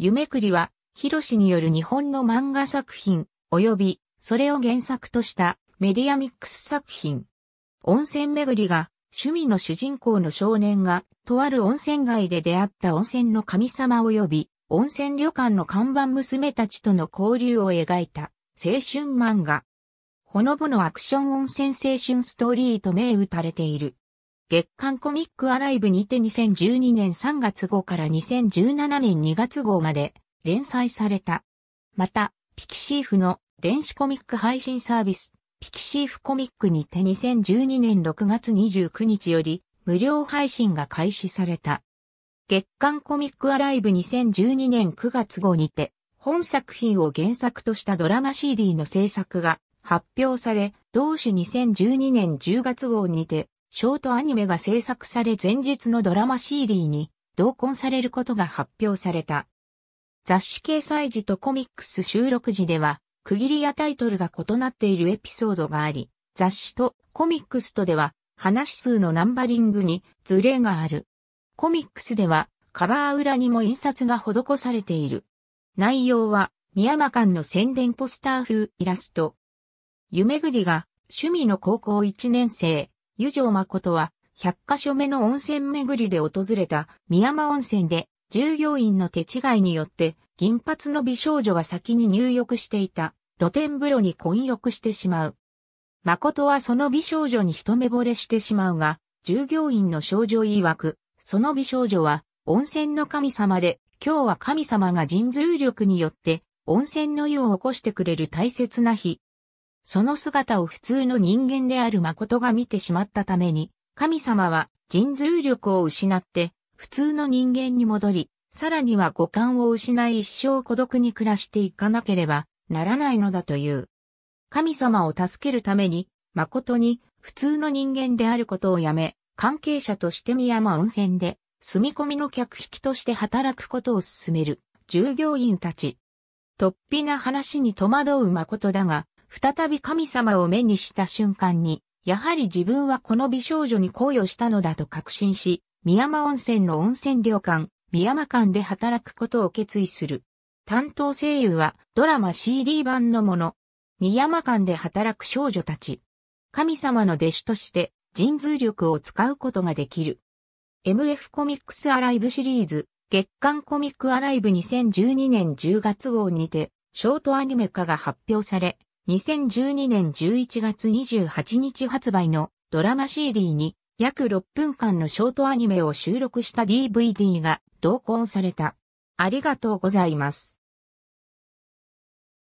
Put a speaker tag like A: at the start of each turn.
A: 夢くりは、広氏による日本の漫画作品、及び、それを原作としたメディアミックス作品。温泉巡りが、趣味の主人公の少年が、とある温泉街で出会った温泉の神様及び、温泉旅館の看板娘たちとの交流を描いた、青春漫画。ほのぼのアクション温泉青春ストーリーと銘打たれている。月刊コミックアライブにて2012年3月号から2017年2月号まで連載された。また、ピキシーフの電子コミック配信サービス、ピキシーフコミックにて2012年6月29日より無料配信が開始された。月刊コミックアライブ2012年9月号にて、本作品を原作としたドラマ CD の制作が発表され、同種2012年10月号にてショートアニメが制作され前日のドラマ CD に同梱されることが発表された。雑誌掲載時とコミックス収録時では、区切りやタイトルが異なっているエピソードがあり、雑誌とコミックスとでは話数のナンバリングにズレがある。コミックスではカバー裏にも印刷が施されている。内容は、宮間間の宣伝ポスター風イラスト。夢ぐりが趣味の高校1年生、湯上誠は、百箇カ所目の温泉巡りで訪れた宮間温泉で、従業員の手違いによって、銀髪の美少女が先に入浴していた露天風呂に混浴してしまう。誠はその美少女に一目惚れしてしまうが、従業員の少女曰く、その美少女は温泉の神様で、今日は神様が神通力によって温泉の湯を起こしてくれる大切な日その姿を普通の人間である誠が見てしまったために、神様は神通力を失って普通の人間に戻り、さらには五感を失い一生孤独に暮らしていかなければならないのだという。神様を助けるために、誠に普通の人間であることをやめ、関係者として宮山温泉で住み込みの客引きとして働くことを勧める従業員たち。突飛な話に戸惑う誠だが、再び神様を目にした瞬間に、やはり自分はこの美少女に恋をしたのだと確信し、宮山温泉の温泉旅館、宮間館で働くことを決意する。担当声優はドラマ CD 版のもの。宮山館で働く少女たち。神様の弟子として神通力を使うことができる。MF コミックスアライブシリーズ月刊コミックアライブ2012年10月号にてショートアニメ化が発表され、2012年11月28日発売のドラマ CD に約6分間のショートアニメを収録した DVD が同梱された。ありがとうございます。